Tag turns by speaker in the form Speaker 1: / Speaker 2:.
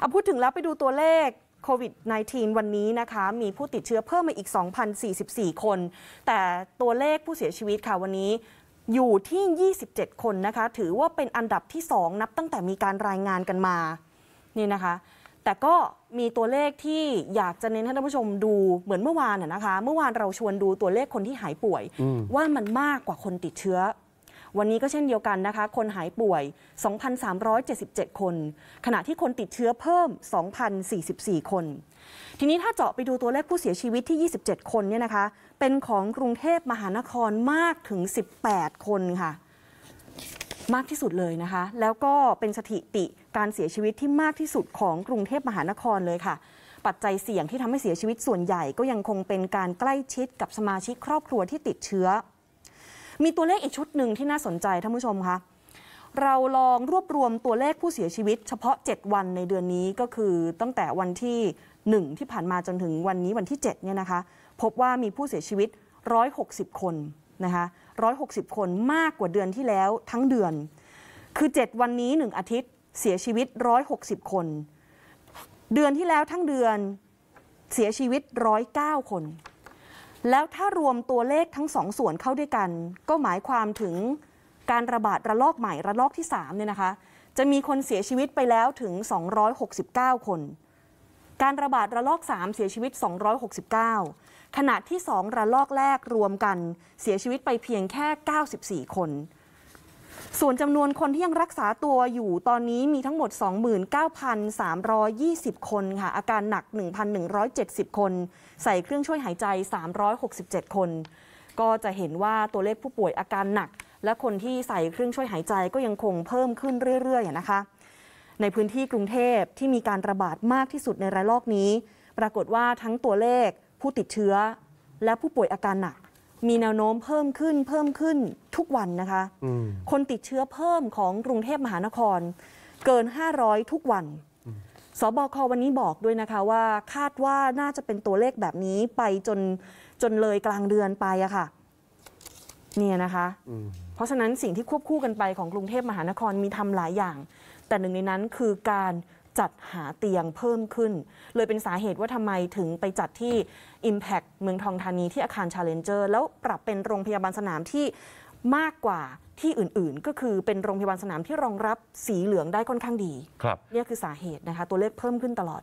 Speaker 1: เอาพูดถึงแล้วไปดูตัวเลขโควิด -19 วันนี้นะคะมีผู้ติดเชื้อเพิ่มมาอีก 2,044 คน แต่ตัวเลขผู้เสียชีวิตค่ะวันนี้อยู่ที่ 27 คนนะคะ ถือว่าเป็นอันดับที่ 2 นับตั้งแต่มีการรายงานกันมานี่นะคะ แต่ก็มีตัวเลขที่อยากจะเน้นให้ท่านผู้ชมดูเหมือนเมื่อวานนะคะ เมื่อวานเราชวนดูตัวเลขคนที่หายป่วย ว่ามันมากกว่าคนติดเชื้อวันนี้ก็เช่นเดียวกันนะคะ คนหายป่วย 2,377 คน ขณะที่คนติดเชื้อเพิ่ม 2,044 คน ทีนี้ถ้าเจาะไปดูตัวเลขผู้เสียชีวิตที่ 27 คนเนี่ยนะคะ เป็นของกรุงเทพมหานครมากถึง 18 คนค่ะ มากที่สุดเลยนะคะ แล้วก็เป็นสถิติการเสียชีวิตที่มากที่สุดของกรุงเทพมหานครเลยค่ะ ปัจจัยเสี่ยงที่ทำให้เสียชีวิตส่วนใหญ่ก็ยังคงเป็นการใกล้ชิดกับสมาชิกครอบครัวที่ติดเชื้อมีตัวเลขอีกชุดหนึ่งที่น่าสนใจท่านผู้ชมคะ เราลองรวบรวมตัวเลขผู้เสียชีวิต เฉพาะ 7 วันในเดือนนี้ก็คือตั้งแต่วันที่1ที่ผ่านมาจนถึงวันนี้วันที่7เนี่ยนะคะพบว่ามีผู้เสียชีวิต 160 คนนะคะ160 คนมากกว่าเดือนที่แล้วทั้งเดือน คือ 7 วันนี้ 1 อาทิตย์เสียชีวิต160 คนเดือนที่แล้วทั้งเดือนเสียชีวิต109คนแล้วถ้ารวมตัวเลขทั้งสองส่วนเข้าด้วยกัน ก็หมายความถึงการระบาดระลอกใหม่ระลอกที่3เนี่ยนะคะ จะมีคนเสียชีวิตไปแล้วถึง 269 คน การระบาดระลอก 3 เสียชีวิต 269 ขณะที่ 2ระลอกแรกรวมกันเสียชีวิตไปเพียงแค่ 94 คนส่วนจำนวนคนที่ยังรักษาตัวอยู่ตอนนี้มีทั้งหมด 29,320 คนค่ะอาการหนัก 1,170 คน ใส่เครื่องช่วยหายใจ 367 คน ก็จะเห็นว่าตัวเลขผู้ป่วยอาการหนัก และคนที่ใส่เครื่องช่วยหายใจก็ยังคงเพิ่มขึ้นเรื่อยๆ นะคะ ในพื้นที่กรุงเทพที่มีการระบาดมากที่สุดในระลอกนี้ ปรากฏว่าทั้งตัวเลข ผู้ติดเชื้อและผู้ป่วยอาการหนัก มีแนวโน้มเพิ่มขึ้นเพิ่มขึ้นทุกวันนะคะคนติดเชื้อเพิ่มของกรุงเทพมหานครเกิน 500 ทุกวันสบควันนี้บอกด้วยนะคะว่าคาดว่าน่าจะเป็นตัวเลขแบบนี้ไปจนจนเลยกลางเดือนไปอะค่ะเนี่ยนะคะ เพราะฉะนั้นสิ่งที่ควบคู่กันไปของกรุงเทพมหานครมีทำหลายอย่าง แต่หนึ่งในนั้นคือการจัดหาเตียงเพิ่มขึ้นเลยเป็นสาเหตุว่าทำไมถึงไปจัดที่ Impact เมืองทองธานี ที่อาคารชาเลนเจอร์แล้วปรับเป็นโรงพยาบาลสนามที่มากกว่าที่อื่น ๆ ก็คือเป็นโรงพยาบาลสนามที่รองรับสีเหลืองได้ค่อนข้างดี ครับ เนี่ยคือสาเหตุนะคะ ตัวเลขเพิ่มขึ้นตลอด